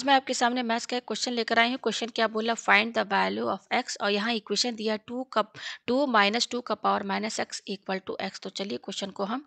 आज मैं आपके सामने मैथ्स का एक क्वेश्चन लेकर आई हूँ क्वेश्चन क्या बोला find the value of x और यहाँ इक्वेशन दिया टू कप टू माइनस टू का power minus x equal to x तो चलिए क्वेश्चन को हम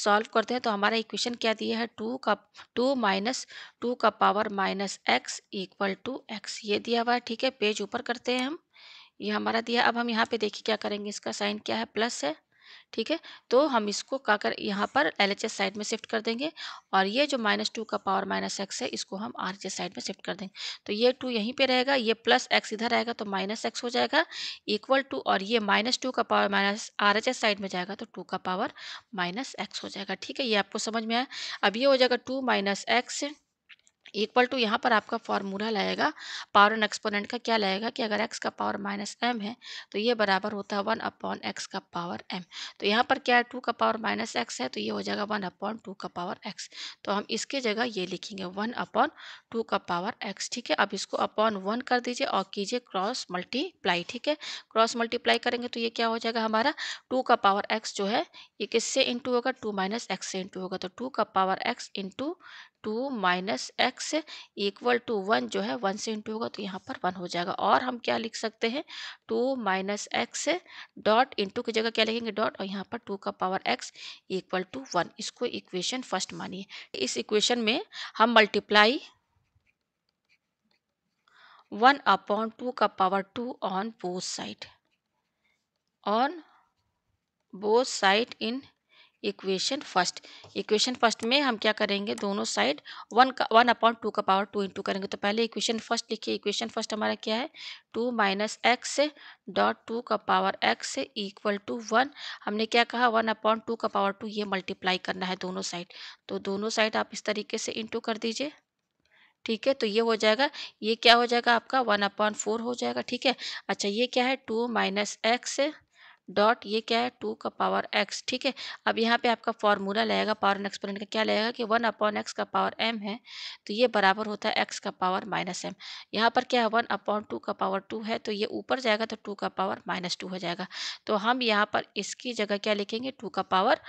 सॉल्व करते हैं तो हमारा इक्वेशन क्या दिया है टू का टू माइनस टू का power minus x equal to x ये दिया हुआ है ठीक है पेज ऊपर करते हैं हम ये हमारा दिया अब हम यहाँ पे देखिए क्या करेंगे इसका साइन क्या है प्लस है ठीक है तो हम इसको का कर यहाँ पर एल साइड में शिफ्ट कर देंगे और ये जो माइनस टू का पावर माइनस एक्स है इसको हम आर साइड में शिफ्ट कर देंगे तो ये टू यहीं पे रहेगा ये प्लस एक्स इधर आएगा तो माइनस एक्स हो जाएगा इक्वल टू और ये माइनस टू का पावर माइनस आर साइड में जाएगा तो टू का पावर माइनस एक्स हो जाएगा ठीक है ये आपको समझ में आया अब ये हो जाएगा two minus x equal to तो यहाँ पर आपका फार्मूला लाएगा पावर एंड एक्सपोनेंट का क्या लाएगा कि अगर एक्स का पावर माइनस एम है तो ये बराबर होता है वन अपॉन एक्स का पावर एम तो यहाँ पर क्या है टू का पावर माइनस एक्स है तो ये हो जाएगा वन अपॉन टू का पावर एक्स तो हम इसके जगह ये लिखेंगे वन अपॉन टू का पावर एक्स ठीक है अब इसको अपॉन वन कर दीजिए और कीजिए क्रॉस मल्टीप्लाई ठीक है क्रॉस मल्टीप्लाई करेंगे तो ये क्या हो जाएगा हमारा टू का पावर एक्स जो है ये किससे इंटू होगा टू माइनस एक्स से इंटू होगा तो टू का power x into two minus x equal to one जो है वन से इंटू होगा तो यहाँ पर वन हो जाएगा और हम क्या लिख सकते हैं two minus x dot into की जगह क्या लिखेंगे डॉट और यहाँ पर टू का power x equal to one इसको इक्वेशन फर्स्ट मानिए इस इक्वेशन में हम मल्टीप्लाई वन अपॉन टू का power two on both side on both side in equation first equation first में हम क्या करेंगे दोनों साइड वन का वन अपॉइंट टू का पावर टू इंटू करेंगे तो पहले इक्वेशन फर्स्ट लिखिए इक्वेशन फर्स्ट हमारा क्या है two minus x dot two का power x equal to one हमने क्या कहा वन अपॉन टू का पावर टू ये मल्टीप्लाई करना है दोनों साइड तो दोनों साइड आप इस तरीके से इंटू कर दीजिए ठीक है तो ये हो जाएगा ये क्या हो जाएगा आपका वन अपॉन फोर हो जाएगा ठीक है अच्छा ये क्या है टू माइनस एक्स डॉट ये क्या है टू का पावर एक्स ठीक है अब यहाँ पे आपका फॉर्मूला लगेगा पावर एंड एक्सपोनेंट का क्या लगेगा कि वन अपॉन एक्स का पावर एम है तो ये बराबर होता है एक्स का पावर माइनस एम यहाँ पर क्या है वन अपॉन टू का पावर टू है तो ये ऊपर जाएगा तो टू का पावर माइनस टू हो जाएगा तो हम यहाँ पर इसकी जगह क्या लिखेंगे टू का पावर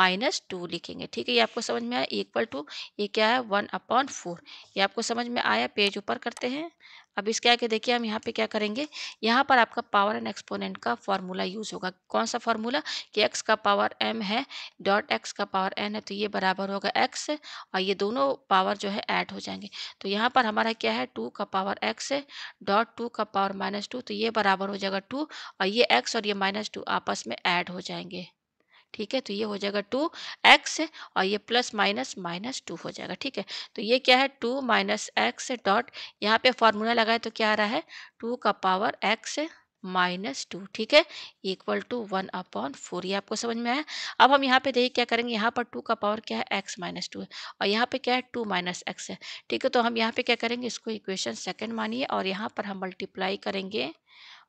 माइनस टू लिखेंगे ठीक है ये आपको समझ में आया इक्वल टू ये क्या है वन अपॉन फोर ये आपको समझ में आया पेज ऊपर करते हैं अब इसके आगे देखिए हम यहाँ पे क्या करेंगे यहाँ पर आपका पावर एंड एक्सपोनेंट का फॉर्मूला यूज़ होगा कौन सा फॉर्मूला कि एक्स का पावर एम है डॉट एक्स का पावर एन है तो ये बराबर होगा एक्स और ये दोनों पावर जो है ऐड हो जाएंगे तो यहाँ पर हमारा क्या है टू का पावर एक्स है डॉट टू का पावर माइनस टू तो ये बराबर हो जाएगा टू और ये एक्स और ये माइनस टू आपस में ऐड हो जाएंगे ठीक है तो ये हो जाएगा टू एक्स और ये प्लस माइनस माइनस टू हो जाएगा ठीक है तो ये क्या है टू माइनस एक्स डॉट यहाँ पे फॉर्मूला लगाए तो क्या आ रहा है टू का पावर एक्स माइनस टू ठीक है equal to one upon four ये आपको समझ में आया अब हम यहाँ पे देखिए क्या करेंगे यहाँ पर टू का पावर क्या है एक्स माइनस टू है और यहाँ पे क्या है टू माइनस एक्स है ठीक है तो हम यहाँ पे क्या करेंगे इसको इक्वेशन सेकंड मानिए और यहाँ पर हम मल्टीप्लाई करेंगे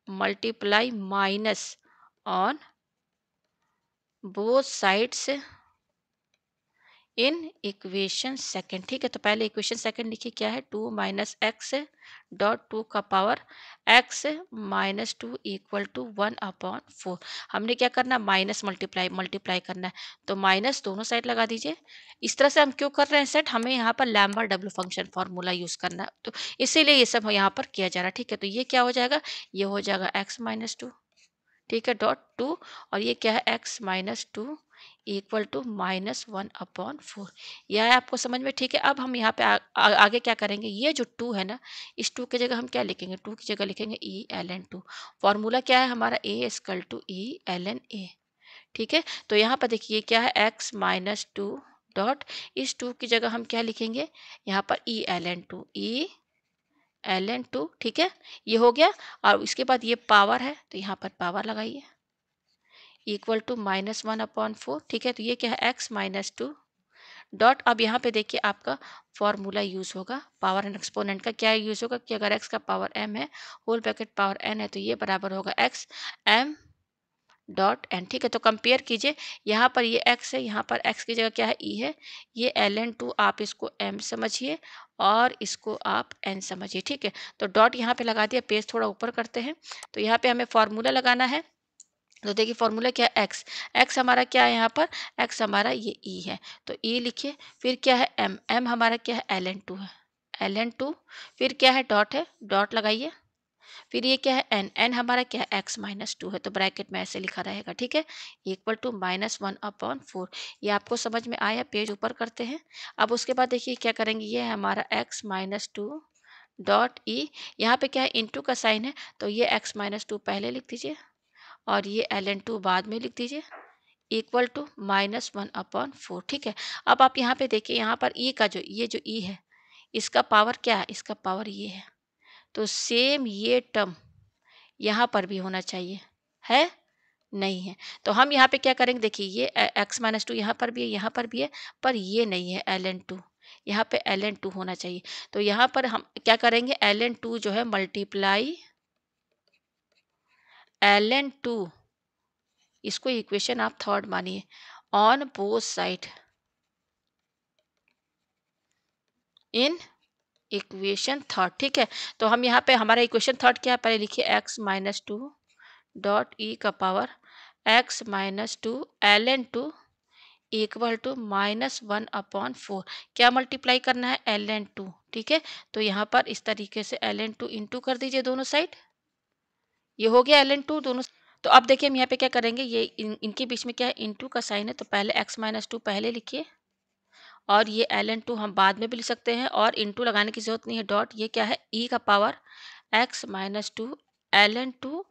multiply minus on both sides in equation second ठीक है तो पहले इक्वेशन सेकंड लिखिए क्या है two minus x dot two का power x minus two equal to one upon four हमने क्या करना माइनस मल्टीप्लाई मल्टीप्लाई करना है तो माइनस दोनों साइड लगा दीजिए इस तरह से हम क्यों कर रहे हैं सेट हमें यहाँ पर Lambert W function formula use करना है तो इसीलिए ये सब यहाँ पर किया जा रहा है ठीक है तो ये क्या हो जाएगा ये हो जाएगा एक्स माइनस टू ठीक है डॉट टू और ये क्या है x minus two equal to minus one upon four यह है आपको समझ में ठीक है अब हम यहाँ पे आ, आ, आगे क्या करेंगे ये जो टू है ना इस टू की जगह हम क्या लिखेंगे टू की जगह लिखेंगे e l n two formula क्या है हमारा a equal to e l n a ठीक है तो यहाँ पर देखिए क्या है एक्स माइनस टू डॉट इस टू की जगह हम क्या लिखेंगे यहाँ पर e l n two e l n two ठीक है ये हो गया और इसके बाद ये पावर है तो यहाँ पर पावर लगाइए equal to minus one upon four ठीक है तो ये क्या है एक्स माइनस टू डॉट अब यहाँ पे देखिए आपका फॉर्मूला यूज़ होगा पावर एंड एक्सपोनेंट का क्या यूज़ होगा कि अगर एक्स का पावर एम है होल पैकेट पावर एन है तो ये बराबर होगा एक्स एम डॉट एन ठीक है तो कंपेयर कीजिए यहाँ पर ये एक्स है यहाँ पर एक्स की जगह क्या है ई e है ये एल एन टू आप इसको एम समझिए और इसको आप एन समझिए ठीक है तो डॉट यहाँ पे लगा दिया पेज थोड़ा ऊपर करते हैं तो यहाँ पे हमें फार्मूला लगाना है तो देखिए फॉर्मूला क्या है एक्स एक्स हमारा क्या है यहाँ पर एक्स हमारा ये ई e है तो ई e लिखिए फिर क्या है एम एम हमारा क्या है एल एन टू है एल एन टू फिर क्या है डॉट है डॉट लगाइए फिर ये क्या है एन एन हमारा क्या है एक्स माइनस टू है तो ब्रैकेट में ऐसे लिखा रहेगा ठीक है equal to minus one upon four ये आपको समझ में आया पेज ऊपर करते हैं अब उसके बाद देखिए क्या करेंगे ये है हमारा x minus two dot e यहाँ पे क्या है इंटू का साइन है तो ये एक्स माइनस टू पहले लिख दीजिए और ये एल एन टू बाद में लिख दीजिए equal to minus one upon four ठीक है अब आप यहाँ पे देखिए यहाँ पर ई e का जो ये जो ई e है इसका पावर क्या है इसका पावर ये है तो सेम ये टर्म यहाँ पर भी होना चाहिए है नहीं है तो हम यहाँ पे क्या करेंगे देखिए ये एक्स माइनस टू यहाँ पर भी है यहाँ पर भी है पर ये नहीं है एल एन टू यहाँ पर एल एन टू होना चाहिए तो यहाँ पर हम क्या करेंगे एल एन टू जो है मल्टीप्लाई एल एन टू इसको इक्वेशन आप थर्ड मानिए on both side in equation third ठीक है तो हम यहाँ पे हमारा इक्वेशन थर्ड क्या है पहले लिखिए x minus two dot e का power x minus two l n two equal to minus one upon four क्या मल्टीप्लाई करना है एल एन टू ठीक है तो यहाँ पर इस तरीके से l n two into कर दीजिए दोनों साइड ये हो गया एल एन टू दोनों तो अब देखिए हम यहाँ पे क्या करेंगे ये इन, इनके बीच में क्या है टू का साइन है तो पहले एक्स माइनस टू पहले लिखिए और ये एल एन टू हम बाद में भी लिख सकते हैं और इन टू लगाने की जरूरत नहीं है डॉट ये क्या है ई e का power x minus two l n two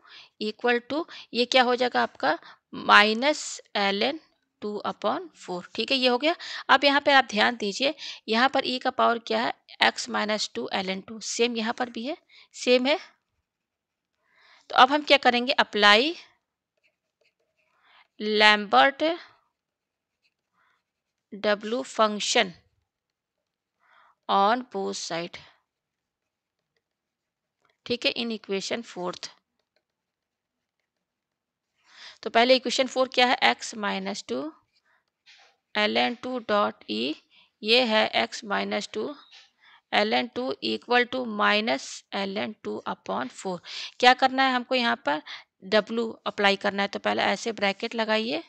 equal to ये क्या हो जाएगा आपका minus l n two upon four ठीक है ये हो गया अब यहाँ पर आप ध्यान दीजिए यहाँ पर ई e का पावर क्या है x minus two l n two same यहाँ पर भी है सेम है तो अब हम क्या करेंगे apply Lambert w function on both side ठीक है इन इक्वेशन फोर्थ तो पहले इक्वेशन फोर क्या है x minus two l n two dot e ये है x minus two l n two equal to minus l n two upon four क्या करना है हमको यहाँ पर w अप्लाई करना है तो पहले ऐसे ब्रैकेट लगाइए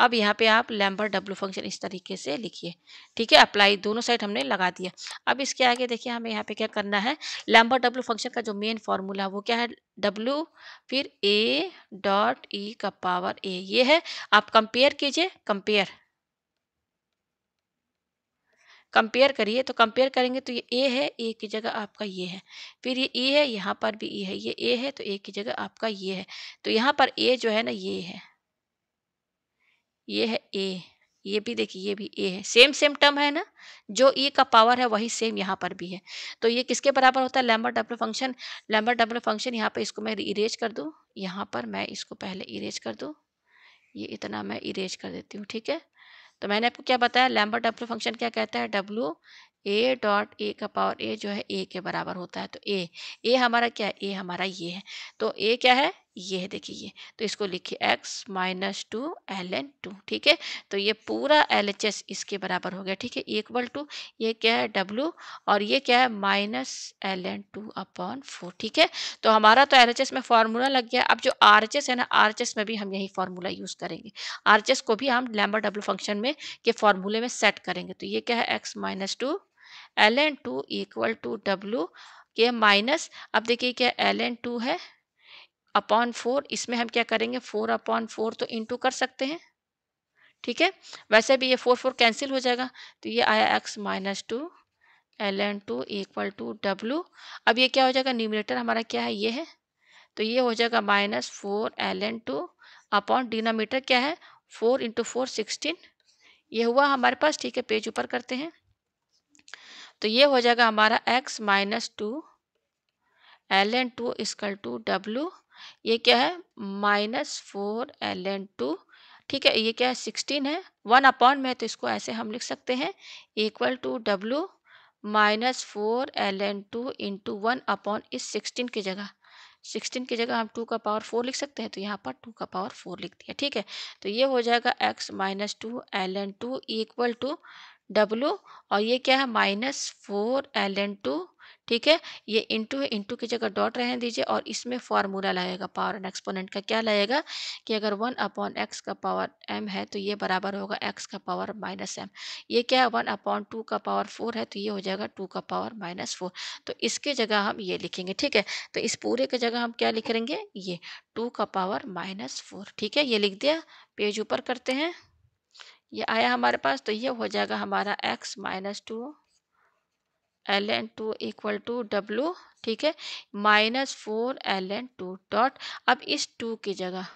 अब यहाँ पे आप लैम्बर डब्ल्यू फंक्शन इस तरीके से लिखिए ठीक है अप्लाई दोनों साइड हमने लगा दिया अब इसके आगे देखिए हमें यहाँ पे क्या करना है लैम्बर डब्ल्यू फंक्शन का जो मेन फॉर्मूला है वो क्या है डब्ल्यू फिर ए डॉट ई का पावर ए ये है आप कंपेयर कीजिए कंपेयर कंपेयर करिए तो कंपेयर करेंगे तो ये ए है ए की जगह आपका ये है फिर ये ई है यहाँ पर भी ई है ये ए है तो ए की जगह आपका ये है तो यहाँ पर ए जो है ना ये है ये है ए ये भी देखिए ये भी ए है सेम सेम टर्म है ना जो ए e का पावर है वही सेम यहाँ पर भी है तो ये किसके बराबर होता है Lambert W function Lambert W function यहाँ पर इसको मैं इरेज कर दूँ यहाँ पर मैं इसको पहले इरेज कर दूँ ये इतना मैं इरेज कर देती हूँ ठीक है तो मैंने आपको क्या बताया लैम्बर डब्लू फंक्शन क्या कहता है डब्ल्यू ए डॉट ए का पावर ए जो है ए के बराबर होता है तो ए ए हमारा क्या है ए हमारा ये है तो ए क्या है ये है देखिए ये तो इसको लिखिए x minus two l n two ठीक है तो ये पूरा एल एच एस इसके बराबर हो गया ठीक है इक्वल टू ये क्या है डब्लू और ये क्या है minus l n two upon four ठीक है तो हमारा तो एल एच एस में फार्मूला लग गया अब जो आर एच एस है ना आर एच एस में भी हम यही फार्मूला यूज़ करेंगे आर एच एस को भी हम लैम्बर डब्ल्यू फंक्शन में के फार्मूले में सेट करेंगे तो ये क्या है x minus two l n two equal to W के माइनस अब देखिए क्या एल एन टू है अपॉन फोर इसमें हम क्या करेंगे फोर अपॉन फोर तो इंटू कर सकते हैं ठीक है वैसे भी ये फोर फोर कैंसिल हो जाएगा तो ये आया x minus two l n two equal to W अब ये क्या हो जाएगा न्यूमिनेटर हमारा क्या है ये है तो ये हो जाएगा minus four l n two upon denominator क्या है फोर इंटू फोर सिक्सटीन ये हुआ हमारे पास ठीक है पेज ऊपर करते हैं तो ये हो जाएगा हमारा x minus two l n two equal to W ये क्या है minus four l n two ठीक है ये क्या है सिक्सटीन है वन अपॉन में तो इसको ऐसे हम लिख सकते हैं equal to W minus four l n two into one upon इस सिक्सटीन की जगह सिक्सटीन की जगह हम टू का पावर फोर लिख सकते हैं तो यहाँ पर टू का पावर फोर लिख दिया ठीक है तो ये हो जाएगा x minus two l n two equal to W और ये क्या है minus four l n two ठीक है ये इंटू है इंटू की जगह डॉट रहने दीजिए और इसमें फार्मूला लगेगा पावर एंड एक्सपोनेंट का क्या लगेगा कि अगर वन अपॉन एक्स का पावर एम है तो ये बराबर होगा एक्स का पावर माइनस एम ये क्या है वन अपॉन टू का पावर फोर है तो ये हो जाएगा टू का पावर माइनस फोर तो इसके जगह हम ये लिखेंगे ठीक है तो इस पूरे की जगह हम क्या लिख लेंगे ये टू का पावर माइनस फोर ठीक है ये लिख दिया पेज ऊपर करते हैं ये आया हमारे पास तो ये हो जाएगा हमारा x minus two l n two equal to W ठीक है minus four l n two dot अब इस टू की जगह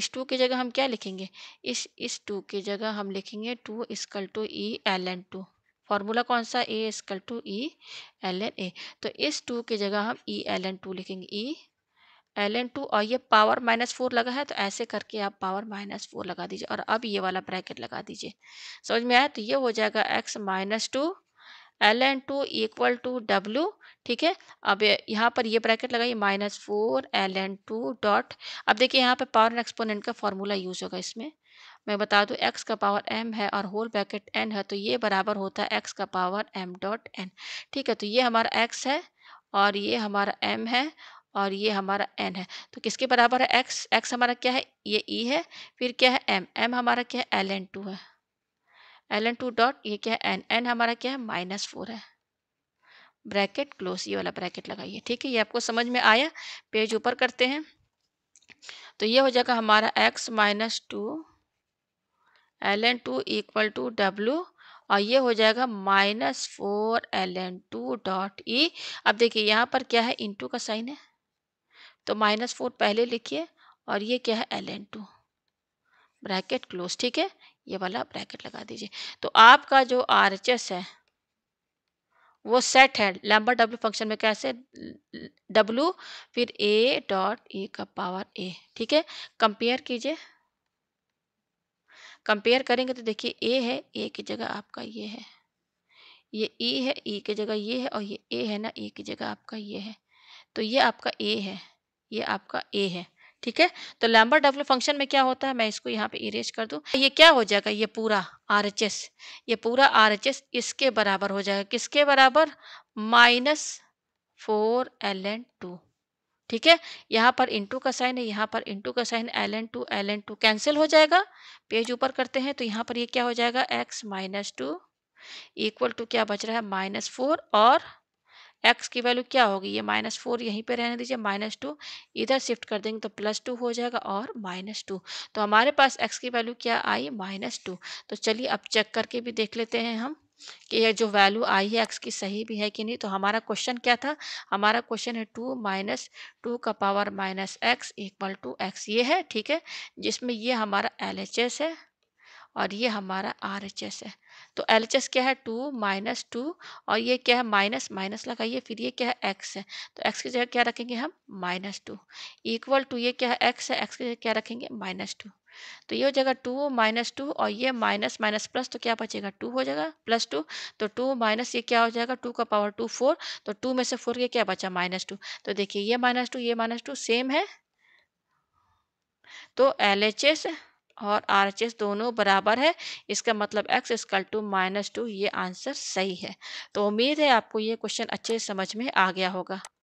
इस टू की जगह हम क्या लिखेंगे इस इस टू की जगह हम लिखेंगे two equal to e l n two formula कौन सा a equal to e l n a तो इस टू की जगह हम ई एल एन टू लिखेंगे ई एल एन टू और ये पावर माइनस फोर लगा है तो ऐसे करके आप पावर माइनस फोर लगा दीजिए और अब ये वाला ब्रैकेट लगा दीजिए समझ में आया तो ये हो जाएगा x minus two l n two equal to W ठीक है अब यहाँ पर ये ब्रैकेट लगाइए minus four l n two dot अब देखिए यहाँ पे पावर एंड एक्सपोनेंट का फॉर्मूला यूज होगा इसमें मैं बता दूँ एक्स का पावर एम है और होल ब्रैकेट एन है तो ये बराबर होता है एक्स का पावर एम डॉट एन ठीक है तो ये हमारा एक्स है और ये हमारा एम है और ये हमारा एन है तो किसके बराबर है एक्स एक्स हमारा क्या है ये ई e है फिर क्या है एम एम हमारा क्या है एल एन टू है एल एन टू डॉट ये क्या है एन एन हमारा क्या है माइनस फोर है ब्रैकेट क्लोज ये वाला ब्रैकेट लगाइए ठीक है ये आपको समझ में आया पेज ऊपर करते हैं तो ये हो जाएगा हमारा x minus two l n two equal to W और ये हो जाएगा minus four l n two dot e अब देखिए यहाँ पर क्या है इंटू का साइन है तो माइनस फोर पहले लिखिए और ये क्या है l n two bracket close ठीक है ये वाला ब्रैकेट लगा दीजिए तो आपका जो आर एच एस है वो सेट है लैम्बर डब्ल्यू फंक्शन में कैसे डब्ल्यू फिर ए डॉट ई का पावर ए ठीक है कंपेयर कीजिए कंपेयर करेंगे तो देखिए ए है ए की जगह आपका ये है ये ई e है ई e की जगह ये है और ये ए है ना ए e की जगह आपका ये है तो ये आपका ए है ये आपका ए है ठीक है तो लैम्बर डब्ल्यू फंक्शन में क्या होता है मैं इसको यहाँ पे इरेज कर दूँ ये क्या हो जाएगा ये पूरा आर एच एस ये पूरा आर एच एस इसके बराबर हो जाएगा किसके बराबर minus four l n two ठीक है यहाँ पर इंटू का साइन है यहाँ पर इंटू का sign l n two l n two cancel हो जाएगा पेज ऊपर करते हैं तो यहाँ पर ये क्या हो जाएगा x minus two equal to क्या बच रहा है माइनस फोर और एक्स की वैल्यू क्या होगी ये माइनस फोर यहीं पर रहने दीजिए माइनस टू इधर शिफ्ट कर देंगे तो प्लस टू हो जाएगा और माइनस टू तो हमारे पास एक्स की वैल्यू क्या आई माइनस टू तो चलिए अब चेक करके भी देख लेते हैं हम कि यह जो वैल्यू आई है एक्स की सही भी है कि नहीं तो हमारा क्वेश्चन क्या था हमारा क्वेश्चन है टू माइनस टू का power minus x equal to x ये है ठीक है जिसमें ये हमारा एल है और ये हमारा आर एच एस है तो एल एच एस क्या है टू माइनस टू और ये क्या है माइनस माइनस लगाइए फिर ये क्या है एक्स है तो एक्स की जगह क्या रखेंगे हम माइनस टू इक्वल टू ये क्या है एक्स है एक्स की जगह क्या रखेंगे माइनस टू तो ये हो जाएगा टू माइनस टू और ये माइनस माइनस प्लस तो क्या बचेगा टू हो जाएगा प्लस टू तो टू माइनस ये क्या हो जाएगा टू का पावर टू फोर तो टू में से फोर ये क्या बचा माइनस टू तो देखिए ये माइनस टू ये माइनस टू सेम है तो एल एच एस और आर एच एस दोनों बराबर है इसका मतलब x equal to minus two ये आंसर सही है तो उम्मीद है आपको ये क्वेश्चन अच्छे से समझ में आ गया होगा